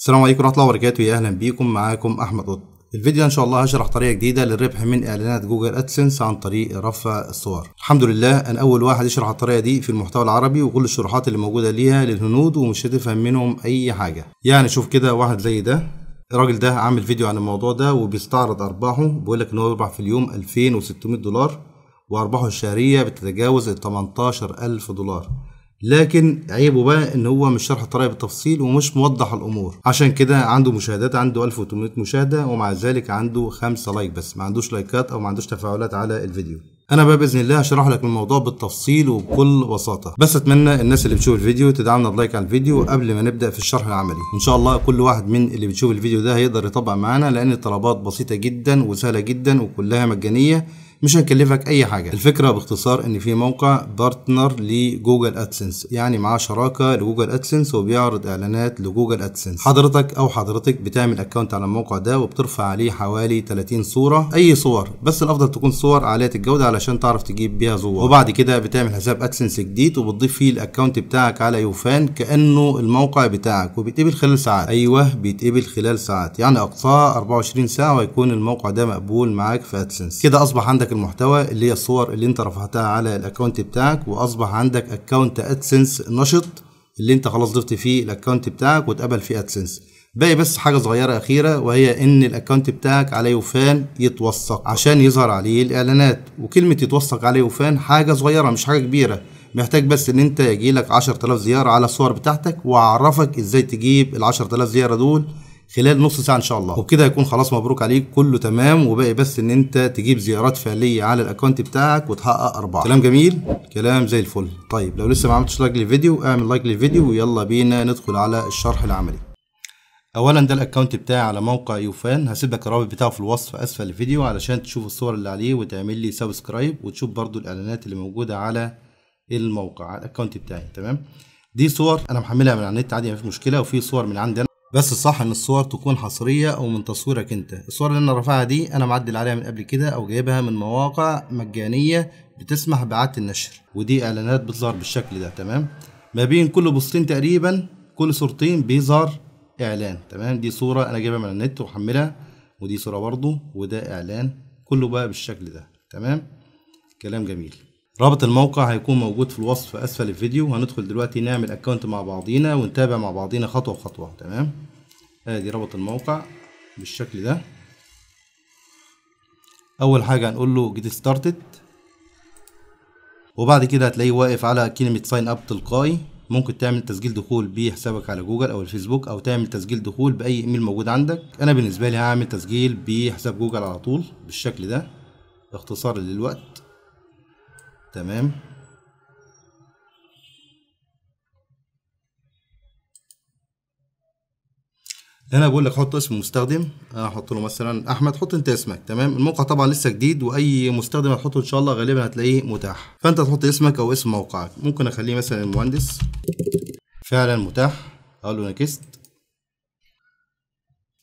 السلام عليكم ورحمه الله وبركاته يا اهلا بيكم معاكم احمد قطب الفيديو ان شاء الله هشرح طريقه جديده للربح من اعلانات جوجل ادسنس عن طريق رفع الصور الحمد لله انا اول واحد يشرح الطريقه دي في المحتوى العربي وكل الشروحات اللي موجوده ليها للهنود ومش هتفهم منهم اي حاجه يعني شوف كده واحد زي ده الراجل ده عامل فيديو عن الموضوع ده وبيستعرض ارباحه بيقول لك ان هو بيربح في اليوم 2600 دولار وارباحه الشهريه بتتجاوز ال 18000 دولار لكن عيبه بقى ان هو مش شرح الطريقه بالتفصيل ومش موضح الامور عشان كده عنده مشاهدات عنده 1800 مشاهده ومع ذلك عنده 5 لايك بس ما عندوش لايكات او ما عندوش تفاعلات على الفيديو انا بقى باذن الله هشرح لك الموضوع بالتفصيل وبكل بساطه بس اتمنى الناس اللي بتشوف الفيديو تدعمنا بلايك على الفيديو قبل ما نبدا في الشرح العملي ان شاء الله كل واحد من اللي بتشوف الفيديو ده هيقدر يطبق معانا لان الطلبات بسيطه جدا وسهله جدا وكلها مجانيه مش هنكلفك اي حاجه الفكره باختصار ان في موقع بارتنر لجوجل ادسنس يعني معاه شراكه لجوجل ادسنس وبيعرض اعلانات لجوجل ادسنس حضرتك او حضرتك بتعمل اكونت على الموقع ده وبترفع عليه حوالي 30 صوره اي صور بس الافضل تكون صور عاليه الجوده علشان تعرف تجيب بيها زوار وبعد كده بتعمل حساب ادسنس جديد وبتضيف فيه الاكونت بتاعك على يوفان كانه الموقع بتاعك وبيتقبل خلال ساعات ايوه بيتقبل خلال ساعات يعني اقصاها 24 ساعه ويكون الموقع ده مقبول معاك في ادسنس كده اصبح عندك عندك المحتوى اللي هي الصور اللي انت رفعتها على الاكونت بتاعك واصبح عندك اكونت ادسنس نشط اللي انت خلاص ضفت فيه الاكونت بتاعك واتقبل فيه ادسنس باقي بس حاجه صغيره اخيره وهي ان الاكونت بتاعك عليه وفان يتوثق عشان يظهر عليه الاعلانات وكلمه يتوثق عليه وفان حاجه صغيره مش حاجه كبيره محتاج بس ان انت يجيلك 10000 زياره على الصور بتاعتك واعرفك ازاي تجيب ال 10000 زياره دول خلال نص ساعه ان شاء الله وبكده هيكون خلاص مبروك عليك كله تمام وباقي بس ان انت تجيب زيارات فعليه على الاكونت بتاعك وتحقق اربعه كلام جميل كلام زي الفل طيب لو لسه ما عملتش لايك للفيديو اعمل لايك للفيديو ويلا بينا ندخل على الشرح العملي اولا ده الاكونت بتاعي على موقع يوفان هسيب لك الرابط بتاعه في الوصف اسفل الفيديو علشان تشوف الصور اللي عليه وتعمل لي سبسكرايب وتشوف برضو الاعلانات اللي موجوده على الموقع على الاكونت بتاعي تمام دي صور انا محملها من على النت عادي مفيش مشكله وفي صور من عندي بس الصح ان الصور تكون حصريه او من تصويرك انت الصور اللي انا رافعها دي انا معدل عليها من قبل كده او جايبها من مواقع مجانيه بتسمح باعاده النشر ودي اعلانات بتظهر بالشكل ده تمام ما بين كل بوستين تقريبا كل صورتين بيظهر اعلان تمام دي صوره انا جايبها من النت وحملها ودي صوره برضو وده اعلان كله بقى بالشكل ده تمام كلام جميل رابط الموقع هيكون موجود في الوصف اسفل الفيديو وهندخل دلوقتي نعمل اكونت مع بعضينا ونتابع مع بعضينا خطوه بخطوه تمام ادي رابط الموقع بالشكل ده اول حاجه هنقول له جيت ستارتد وبعد كده هتلاقيه واقف على كلمه ساين اب تلقائي ممكن تعمل تسجيل دخول بحسابك على جوجل او الفيسبوك او تعمل تسجيل دخول باي ايميل موجود عندك انا بالنسبه لي هعمل تسجيل بحساب جوجل على طول بالشكل ده اختصار للوقت تمام هنا بقول لك حط اسم مستخدم انا آه، هحط له مثلا احمد حط انت اسمك تمام الموقع طبعا لسه جديد واي مستخدم هتحطه ان شاء الله غالبا هتلاقيه متاح فانت تحط اسمك او اسم موقعك ممكن اخليه مثلا المهندس فعلا متاح اقول له نكست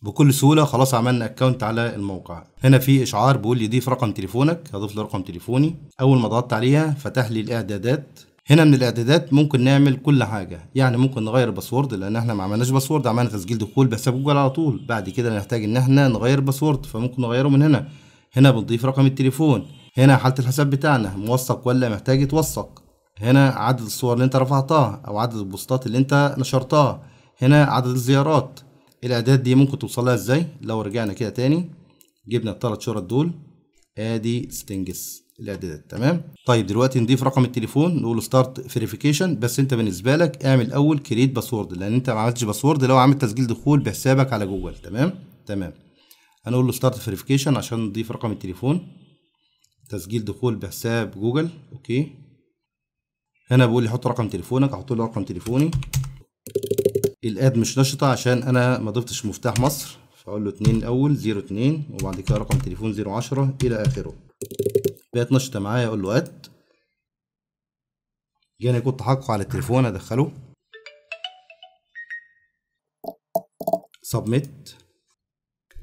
بكل سهوله خلاص عملنا اكونت على الموقع هنا في اشعار بيقول لي ضيف رقم تليفونك هضيف له رقم تليفوني اول ما ضغطت عليها فتح لي الاعدادات هنا من الاعدادات ممكن نعمل كل حاجه يعني ممكن نغير الباسورد لان احنا ما عملناش باسورد عملنا تسجيل دخول بحساب جوجل على طول بعد كده نحتاج ان احنا نغير باسورد فممكن نغيره من هنا هنا بنضيف رقم التليفون هنا حاله الحساب بتاعنا موثق ولا محتاج يتوثق هنا عدد الصور اللي انت رفعتها او عدد البوستات اللي انت نشرتها هنا عدد الزيارات الاعداد دي ممكن توصلها ازاي لو رجعنا كده تاني جبنا الثلاث شرط دول ادي ستنجس الاعدادات تمام طيب دلوقتي نضيف رقم التليفون نقول ستارت فيريفيكيشن بس انت بالنسبه لك اعمل اول كريت باسورد لان انت ما عملتش باسورد لو عملت تسجيل دخول بحسابك على جوجل تمام تمام هنقول له ستارت فيريفيكيشن عشان نضيف رقم التليفون تسجيل دخول بحساب جوجل اوكي هنا بيقول لي حط رقم تليفونك احط له رقم تليفوني الاد مش نشطه عشان انا ما ضفتش مفتاح مصر فاقول له 2 الاول 02 وبعد كده رقم تليفون 010 الى اخره بقت نشطه معايا اقول له اد جاني كود تحقق على التليفون ادخله سبميت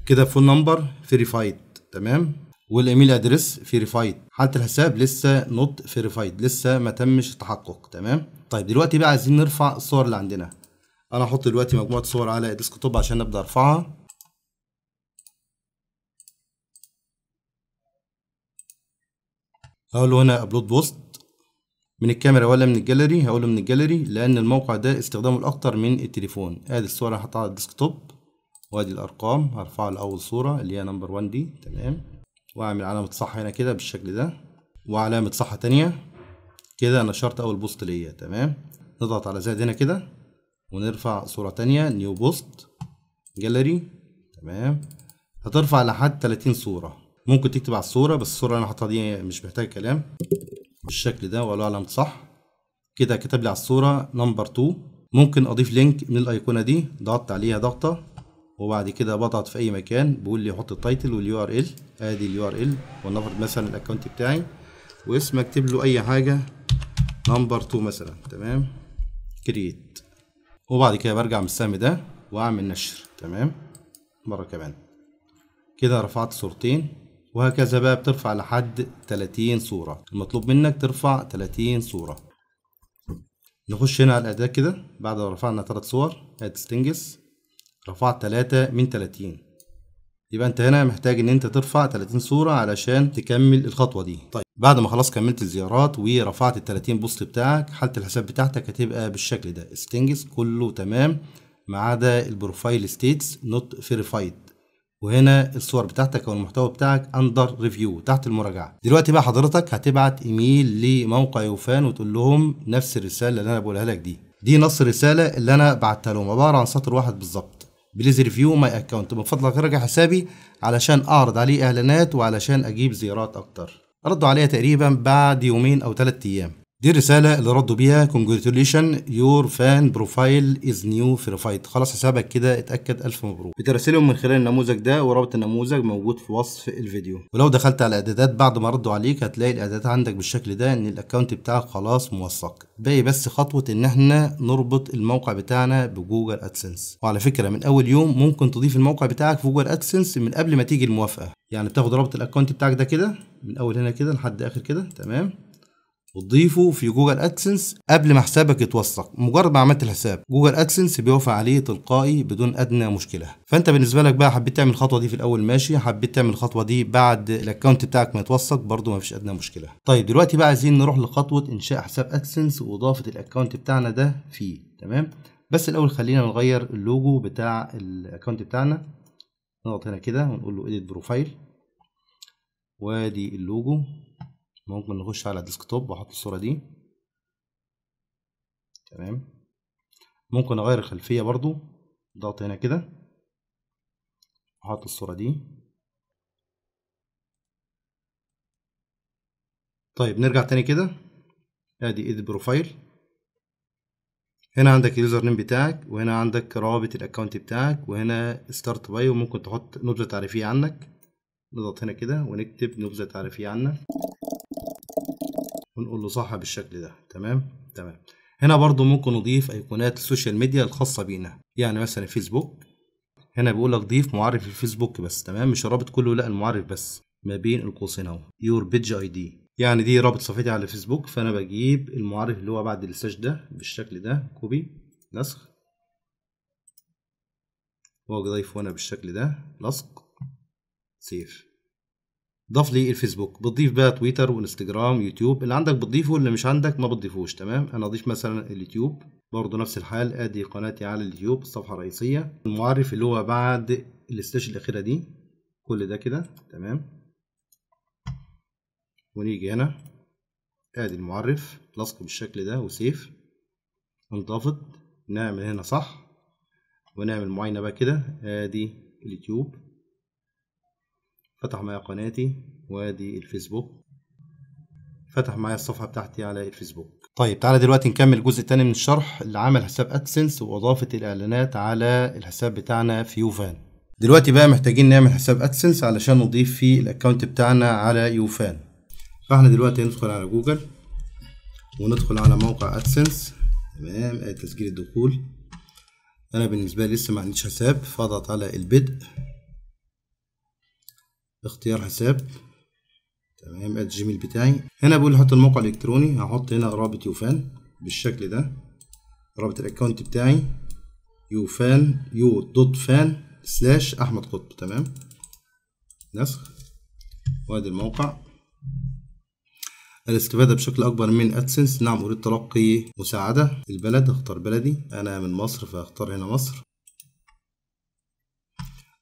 كده فون نمبر فيريفايد تمام والايميل ادرس فيريفايد حاله الحساب لسه نوت فيريفايد لسه ما تمش التحقق تمام طيب دلوقتي بقى عايزين نرفع الصور اللي عندنا انا هحط دلوقتي مجموعه صور على توب عشان ابدا ارفعها هقول هنا ابلود بوست من الكاميرا ولا من الجاليري هقول من الجاليري لان الموقع ده استخدامه الاكتر من التليفون ادي الصور هحطها على الديسكتوب وادي الارقام هرفعها لاول صوره اللي هي نمبر 1 دي تمام واعمل علامه صح هنا كده بالشكل ده وعلامه صح تانية كده نشرت اول بوست ليا تمام نضغط على زائد هنا كده ونرفع صورة تانية نيو بوست جاليري تمام هترفع لحد 30 صورة ممكن تكتب على الصورة بس الصورة اللي انا حاطها دي مش محتاجة كلام بالشكل ده ولا اعلم صح كده كتب لي على الصورة نمبر 2 ممكن اضيف لينك من الايقونة دي ضغطت عليها ضغطة وبعد كده بضغط في اي مكان بيقول لي حط التايتل واليو ار ال ادي اليو ار ال ولنفرض مثلا الاكونت بتاعي واسم اكتب له اي حاجة نمبر 2 مثلا تمام كريت وبعد كده برجع من السهم ده واعمل نشر تمام مرة كمان كده رفعت صورتين وهكذا بقى بترفع لحد 30 صورة المطلوب منك ترفع 30 صورة نخش هنا على الأداة كده بعد ما رفعنا 3 صور هتستنجز رفعت 3 من 30 يبقى انت هنا محتاج ان انت ترفع 30 صورة علشان تكمل الخطوة دي طيب بعد ما خلاص كملت الزيارات ورفعت ال 30 بوست بتاعك حالة الحساب بتاعتك هتبقى بالشكل ده ستينجز كله تمام ما عدا البروفايل ستيتس نوت فيريفايد وهنا الصور بتاعتك او المحتوى بتاعك اندر ريفيو تحت المراجعه دلوقتي بقى حضرتك هتبعت ايميل لموقع يوفان وتقول لهم نفس الرساله اللي انا بقولها لك دي دي نص الرساله اللي انا بعتها لهم عباره عن سطر واحد بالظبط بليز ريفيو ماي اكونت من فضلك ارجع حسابي علشان اعرض عليه اعلانات وعلشان اجيب زيارات اكتر ردوا عليا تقريبا بعد يومين او ثلاثة ايام دي الرساله اللي ردوا بيها كونجراتيوليشن يور فان بروفايل از نيو فيرفايد خلاص حسابك كده اتاكد الف مبروك بترسلهم من خلال النموذج ده ورابط النموذج موجود في وصف الفيديو ولو دخلت على الاعدادات بعد ما ردوا عليك هتلاقي الاعدادات عندك بالشكل ده ان الاكونت بتاعك خلاص موثق باقي بس خطوه ان احنا نربط الموقع بتاعنا بجوجل ادسنس وعلى فكره من اول يوم ممكن تضيف الموقع بتاعك في جوجل ادسنس من قبل ما تيجي الموافقه يعني بتاخد رابط الاكونت بتاعك ده كده من اول هنا كده لحد اخر كده تمام وتضيفه في جوجل ادسنس قبل ما حسابك يتوثق مجرد ما عملت الحساب جوجل ادسنس بيوافق عليه تلقائي بدون ادنى مشكله فانت بالنسبه لك بقى حبيت تعمل الخطوه دي في الاول ماشي حبيت تعمل الخطوه دي بعد الاكونت بتاعك ما يتوثق برده ما فيش ادنى مشكله طيب دلوقتي بقى عايزين نروح لخطوه انشاء حساب ادسنس واضافه الاكونت بتاعنا ده فيه تمام بس الاول خلينا نغير اللوجو بتاع الاكونت بتاعنا نضغط هنا كده ونقول له اديت بروفايل وادي اللوجو ممكن نخش على ديسكتوب واحط الصورة دي تمام ممكن اغير الخلفية برضو ضغط هنا كده واحط الصورة دي طيب نرجع تاني كده ادي ايد بروفايل هنا عندك اليوزر نيم بتاعك وهنا عندك روابط الاكونت بتاعك وهنا ستارت باي وممكن تحط نبذة تعريفية عنك نضغط هنا كده ونكتب نبذة تعريفية عنك ونقول له صح بالشكل ده تمام تمام هنا برضو ممكن نضيف ايقونات السوشيال ميديا الخاصه بينا يعني مثلا فيسبوك هنا بيقول لك ضيف معرف الفيسبوك بس تمام مش الرابط كله لا المعرف بس ما بين القوسين اهو يور بيج اي دي يعني دي رابط صفحتي على الفيسبوك فانا بجيب المعرف اللي هو بعد السيرش ده بالشكل ده كوبي لصق واجي ضيفه هنا بالشكل ده لصق سيف ضاف لي الفيسبوك بتضيف بقى تويتر وانستجرام يوتيوب اللي عندك بتضيفه واللي مش عندك ما بتضيفوش تمام انا اضيف مثلا اليوتيوب برضه نفس الحال ادي قناتي على اليوتيوب الصفحه الرئيسيه المعرف اللي هو بعد السلاش الاخيره دي كل ده كده تمام ونيجي هنا ادي المعرف لصق بالشكل ده وسيف انضافت نعمل هنا صح ونعمل معاينه بقى كده ادي اليوتيوب فتح معايا قناتي وادي الفيسبوك فتح معايا الصفحة بتاعتي على الفيسبوك طيب تعالى دلوقتي نكمل الجزء التاني من الشرح اللي عمل حساب ادسنس واضافة الاعلانات على الحساب بتاعنا في يوفان دلوقتي بقى محتاجين نعمل حساب ادسنس علشان نضيف فيه الاكونت بتاعنا على يوفان فاحنا دلوقتي ندخل على جوجل وندخل على موقع ادسنس تمام آه، تسجيل الدخول انا بالنسبة لي لسه ما عنديش حساب فاضغط على البدء اختيار حساب تمام الجيميل بتاعي هنا بقول احط الموقع الالكتروني هحط هنا رابط يوفان بالشكل ده رابط الاكونت بتاعي يوفان يو دوت فان سلاش احمد قطب تمام نسخ وادي الموقع الاستفادة بشكل أكبر من أدسنس نعم أريد تلقي مساعدة البلد اختار بلدي أنا من مصر فاختار هنا مصر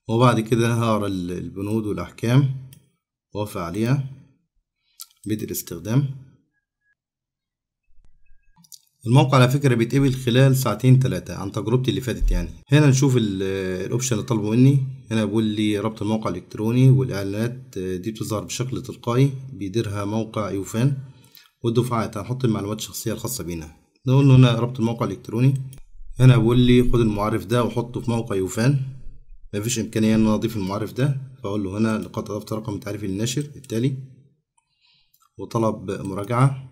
وبعد كده هقرا البنود والأحكام وأوافق عليها بدء الاستخدام الموقع على فكرة بيتقبل خلال ساعتين تلاتة عن تجربتي اللي فاتت يعني هنا نشوف الاوبشن اللي طالبه مني هنا بيقول لي ربط الموقع الالكتروني والاعلانات دي بتظهر بشكل تلقائي بيديرها موقع يوفان والدفعات هنحط المعلومات الشخصية الخاصة بينا نقول هنا ربط الموقع الالكتروني هنا بيقول لي خد المعرف ده وحطه في موقع يوفان مفيش إمكانية إن أنا أضيف المعرف ده فأقول له هنا لقد أضفت رقم التعريف للناشر التالي وطلب مراجعة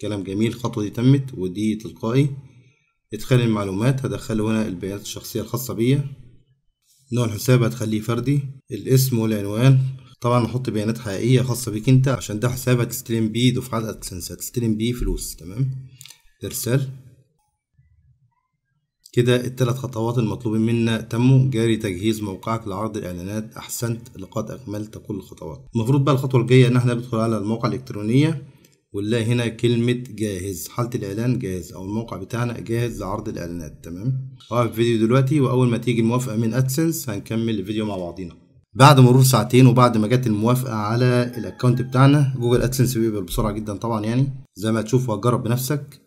كلام جميل الخطوة دي تمت ودي تلقائي إدخال المعلومات هدخله هنا البيانات الشخصية الخاصة بيا نوع الحساب هتخليه فردي الاسم والعنوان طبعا هحط بيانات حقيقية خاصة بيك انت عشان ده حساب هتستلم بيه دفعات هتستلم بيه فلوس تمام ارسال كده التلات خطوات المطلوبين منا تموا جاري تجهيز موقعك لعرض الإعلانات أحسنت لقد أكملت كل الخطوات المفروض بقى الخطوة الجاية إن احنا ندخل على الموقع الإلكترونية ونلاقي هنا كلمة جاهز حالة الإعلان جاهز أو الموقع بتاعنا جاهز لعرض الإعلانات تمام هقف فيديو دلوقتي وأول ما تيجي الموافقة من أدسنس هنكمل الفيديو مع بعضينا بعد مرور ساعتين وبعد ما جت الموافقة على الأكونت بتاعنا جوجل أدسنس بيقبل بسرعة جدا طبعا يعني زي ما تشوف وهتجرب بنفسك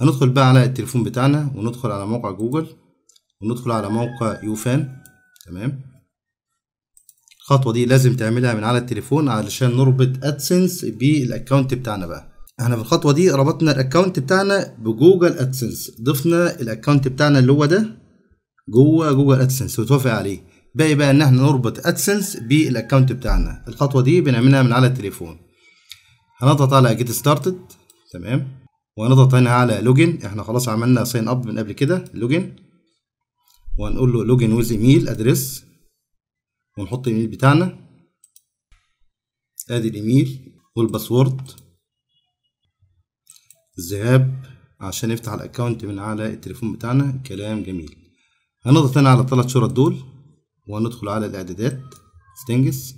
هندخل بقى على التليفون بتاعنا وندخل على موقع جوجل وندخل على موقع يوفان تمام الخطوة دي لازم تعملها من على التليفون علشان نربط ادسنس بالاكونت بتاعنا بقى احنا في الخطوة دي ربطنا الاكونت بتاعنا بجوجل ادسنس ضفنا الاكونت بتاعنا اللي هو ده جوه جوجل ادسنس وتوافق عليه باقي بقى ان احنا نربط ادسنس بالاكونت بتاعنا الخطوة دي بنعملها من على التليفون هنضغط على جيت ستارتد تمام وهنضغط هنا على لوجن احنا خلاص عملنا ساين اب من قبل كده لوجن وهنقول له لوجن ويز ايميل ادريس ونحط الايميل بتاعنا ادي الايميل والباسورد الذهاب عشان نفتح الاكونت من على التليفون بتاعنا كلام جميل هنضغط هنا على الثلاث شرط دول وندخل على الاعدادات ستنجس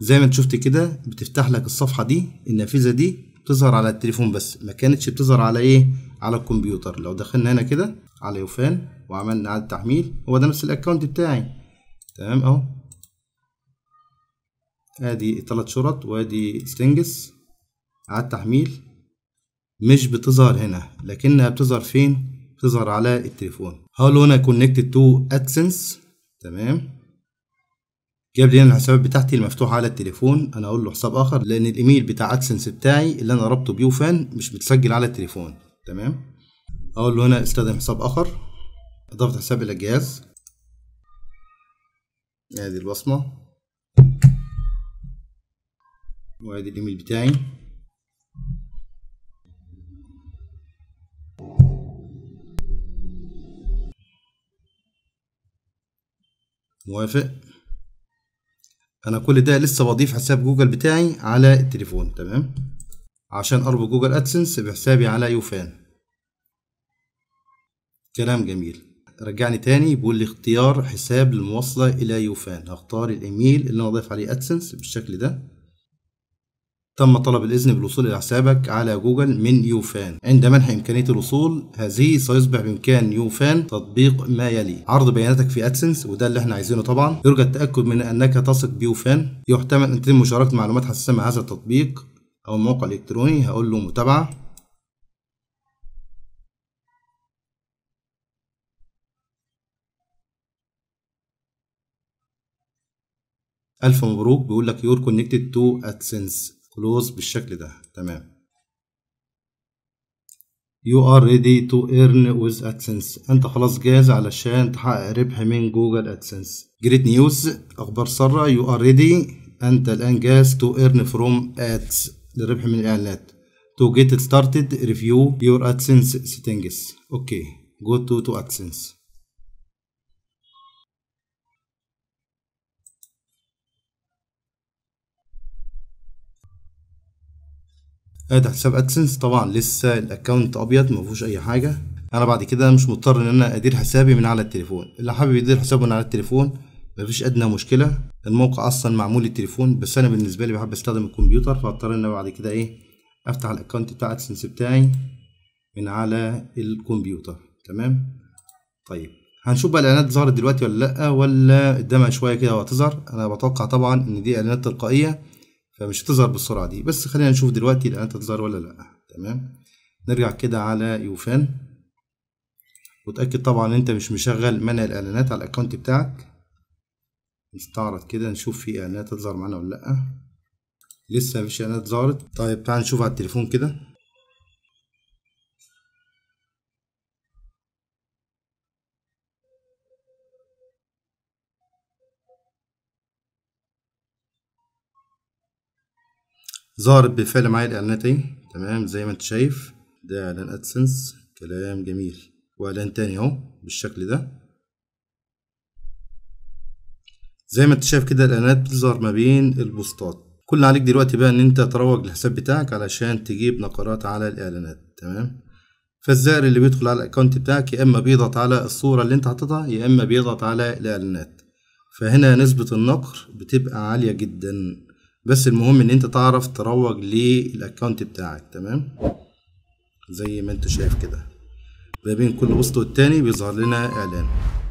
زي ما انت شفت كده بتفتح لك الصفحه دي النافذه دي بتظهر على التليفون بس ما كانتش بتظهر على ايه على الكمبيوتر لو دخلنا هنا كده على يوفان وعملنا اعاده تحميل هو ده نفس الاكونت بتاعي تمام اهو ادي ثلاث شرط وادي ستنجس اعاده تحميل مش بتظهر هنا لكنها بتظهر فين بتظهر على التليفون هقول هنا كونكتد تو ادسنس تمام جاب لي انا الحسابات بتاعتي المفتوحه على التليفون انا اقول له حساب اخر لان الايميل بتاع ادسنس بتاعي اللي انا رابطه بيوفان مش متسجل على التليفون تمام اقول له هنا استخدم حساب اخر اضافه حساب الى الجهاز ادي البصمه وادي الايميل بتاعي موافق انا كل ده لسه بضيف حساب جوجل بتاعي على التليفون تمام عشان اربط جوجل ادسنس بحسابي على يوفان كلام جميل رجعني تاني بيقول لي اختيار حساب للمواصلة إلى يوفان هختار الإيميل اللي أنا ضايف عليه أدسنس بالشكل ده تم طلب الإذن بالوصول إلى حسابك على جوجل من يوفان عند منح إمكانية الوصول هذه سيصبح بإمكان يوفان تطبيق ما يلي عرض بياناتك في أدسنس وده اللي احنا عايزينه طبعا يرجى التأكد من أنك تثق بيوفان يحتمل أن تتم مشاركة معلومات حساسة مع هذا التطبيق أو الموقع الإلكتروني هقول له متابعة ألف مبروك بيقول لك يور كونكتد تو أدسنس كلوز بالشكل ده تمام You are ready to earn with AdSense أنت خلاص جاهز علشان تحقق ربح من جوجل AdSense Great news أخبار سارة You are ready أنت الآن جاهز to earn from ads للربح من الإعلانات To get started review your AdSense settings أوكي okay. go to to AdSense ادي حساب ادسنس طبعا لسه الاكونت ابيض ما فيهوش اي حاجه انا بعد كده مش مضطر ان انا ادير حسابي من على التليفون اللي حابب يدير حسابه من على التليفون مفيش ادنى مشكله الموقع اصلا معمول للتليفون بس انا بالنسبه لي بحب استخدم الكمبيوتر فاضطر ان انا بعد كده ايه افتح الاكونت بتاع ادسنس بتاعي من على الكمبيوتر تمام طيب هنشوف بقى الاعلانات ظهرت دلوقتي ولا لا ولا قدامها شويه كده وهتظهر انا بتوقع طبعا ان دي اعلانات تلقائيه فمش هتظهر بالسرعة دي بس خلينا نشوف دلوقتي الإعلانات هتظهر ولا لأ تمام نرجع كده على يوفان وتأكد طبعا إن أنت مش مشغل منع الإعلانات على الأكونت بتاعك نستعرض كده نشوف في إعلانات هتظهر معانا ولا لأ لسه مفيش إعلانات ظهرت طيب تعال نشوف على التليفون كده ظهرت بالفعل معايا الاعلانات اهي تمام زي ما انت شايف ده اعلان ادسنس كلام جميل واعلان تاني اهو بالشكل ده زي ما انت شايف كده الاعلانات بتظهر ما بين البوستات كل اللي عليك دلوقتي بقى ان انت تروج للحساب بتاعك علشان تجيب نقرات على الاعلانات تمام فالزائر اللي بيدخل على الاكونت بتاعك يا اما بيضغط على الصوره اللي انت حاططها يا اما بيضغط على الاعلانات فهنا نسبه النقر بتبقى عاليه جدا بس المهم ان انت تعرف تروج للاكونت بتاعك تمام زي ما انت شايف كده ما بين كل وسط والتاني بيظهر لنا اعلان